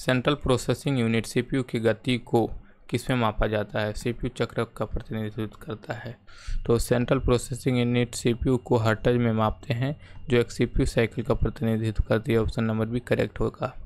central processing unit CPU की गति को किसमें मापा जाता है सीपीयू चक्र का प्रतिनिधित्व करता है तो सेंट्रल प्रोसेसिंग यूनिट सीपीयू को हर्टज में मापते हैं जो एक सीपीयू साइकिल का प्रतिनिधित्व करती है ऑप्शन नंबर भी करेक्ट होगा